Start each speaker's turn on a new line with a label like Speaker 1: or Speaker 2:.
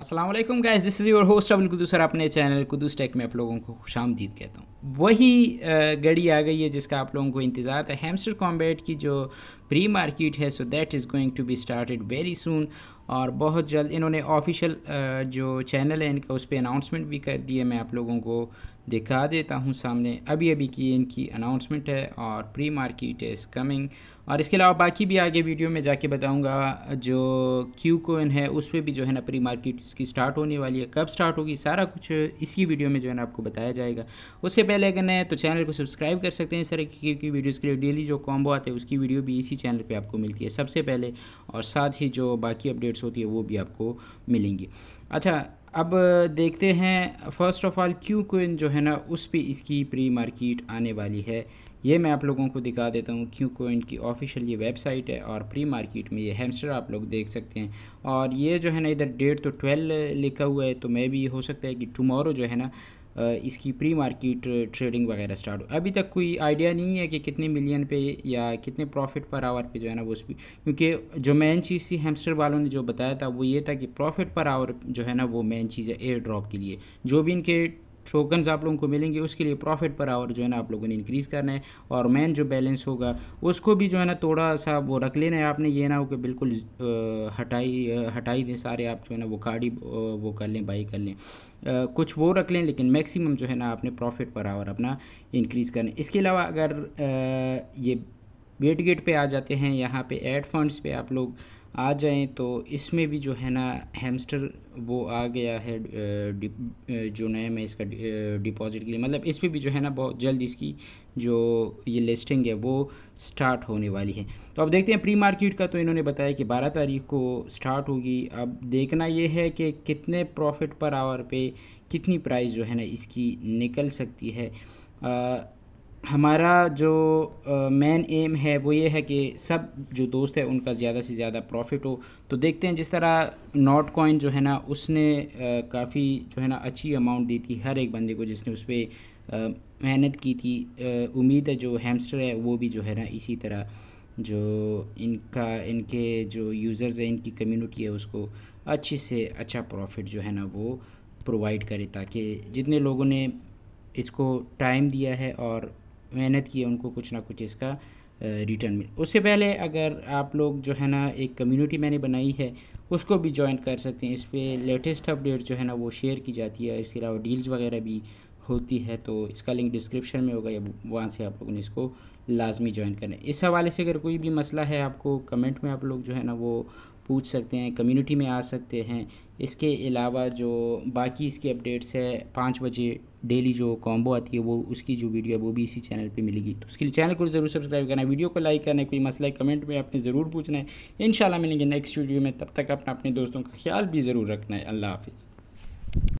Speaker 1: Aslam guys this is your host Abul Kudus और अपने channel कुदूस take में आप लोगों को खुश आमदीद कहता हूँ वही घड़ी आ गई है जिसका आप लोगों को इंतज़ार था हेमस्टर कॉम्बैट की जो प्री मार्केट है so that is going to be started very soon और बहुत जल्द इन्होंने ऑफिशियल जो चैनल है इनका उस पर अनाउंसमेंट भी कर दिए मैं आप लोगों को दिखा देता हूँ सामने अभी अभी की इनकी अनाउंसमेंट है और प्री मार्केट इज़ कमिंग और इसके अलावा बाकी भी आगे वीडियो में जाके बताऊँगा जो क्यू कोइन है उस पर भी जो है ना प्री मार्केट इसकी स्टार्ट होने वाली है कब स्टार्ट होगी सारा कुछ इसी वीडियो में जो है ना आपको बताया जाएगा उससे पहले अगर नए तो चैनल को सब्सक्राइब कर सकते हैं इस तरह की वीडियोज़ के लिए डेली जो कॉम्बो आते हैं उसकी वीडियो भी इसी चैनल पर आपको मिलती है सबसे पहले और साथ ही जो बाकी अपडेट्स होती है वो भी आपको मिलेंगी अच्छा अब देखते हैं फर्स्ट ऑफ़ ऑल क्यू क्विन जो है ना उस पर इसकी प्री मार्केट आने वाली है ये मैं आप लोगों को दिखा देता हूँ क्योंकि इनकी ऑफिशियल ये वेबसाइट है और प्री मार्केट में ये हेमस्टर आप लोग देख सकते हैं और ये जो है ना इधर डेट तो ट्वेल्व लिखा हुआ है तो मैं भी हो सकता है कि टुमारो जो है ना इसकी प्री मार्केट ट्रेडिंग वगैरह स्टार्ट हो अभी तक कोई आइडिया नहीं है कि कितने मिलियन पे या कितने प्रॉफिट पर आवर पे जो है ना वो उस क्योंकि जो मेन चीज़ थी हेमस्टर वालों ने जो बताया था वो ये था कि प्रॉफिट पर आवर जो है ना वो मेन चीज़ है एयर ड्रॉप के लिए जो भी इनके टोकन्स आप लोगों को मिलेंगे उसके लिए प्रॉफिट पर आवर जो है ना आप लोगों ने इंक्रीज़ करना है और मेन जो बैलेंस होगा उसको भी जो है ना थोड़ा सा वो रख लेना है आपने ये ना हो कि बिल्कुल हटाई हटाई दें सारे आप जो है ना वो गाड़ी वो कर लें बाई कर लें कुछ वो रख लें लेकिन मैक्सिमम जो है ना आपने प्रॉफिट पर आवर अपना इंक्रीज़ है इसके अलावा अगर ये वेट गेट पर आ जाते हैं यहाँ पर एड फंड्स पे आप लोग आ जाएं तो इसमें भी जो है ना हेमस्टर वो आ गया है जो नए मैं इसका डिपॉजिट के लिए मतलब इसमें भी जो है ना बहुत जल्द इसकी जो ये लिस्टिंग है वो स्टार्ट होने वाली है तो अब देखते हैं प्री मार्केट का तो इन्होंने बताया कि 12 तारीख को स्टार्ट होगी अब देखना ये है कि कितने प्रॉफिट पर आवर पे कितनी प्राइस जो है ना इसकी निकल सकती है आ, हमारा जो मेन एम है वो ये है कि सब जो दोस्त है उनका ज़्यादा से ज़्यादा प्रॉफिट हो तो देखते हैं जिस तरह नॉट कॉइन जो है ना उसने काफ़ी जो है ना अच्छी अमाउंट दी थी हर एक बंदे को जिसने उस पर मेहनत की थी उम्मीद है जो हैमस्टर है वो भी जो है ना इसी तरह जो इनका इनके जो यूज़र्स हैं इनकी कम्यूनिटी है उसको अच्छे से अच्छा प्रॉफिट जो है ना वो प्रोवाइड करे ताकि जितने लोगों ने इसको टाइम दिया है और मेहनत की है उनको कुछ ना कुछ इसका रिटर्न मिले उससे पहले अगर आप लोग जो है ना एक कम्युनिटी मैंने बनाई है उसको भी ज्वाइन कर सकते हैं इस पर लेटेस्ट अपडेट जो है ना वो शेयर की जाती है इसके अलावा डील्स वगैरह भी होती है तो इसका लिंक डिस्क्रिप्शन में होगा या वहाँ से आप लोगों ने इसको लाजमी ज्वाइन करना है इस हवाले से अगर कोई भी मसला है आपको कमेंट में आप लोग जो है ना वो पूछ सकते हैं कम्युनिटी में आ सकते हैं इसके अलावा जो बाकी इसके अपडेट्स है पाँच बजे डेली जो कॉम्बो आती है वो उसकी जो वीडियो है वो भी इसी चैनल पे मिलेगी तो उसके लिए चैनल को ज़रूर सब्सक्राइब करना वीडियो को लाइक करना कोई मसला है कमेंट में आपने ज़रूर पूछना है इन मिलेंगे नेक्स्ट वीडियो में तब तक अपना अपने दोस्तों का ख्याल भी ज़रूर रखना है अल्लाह हाफिज़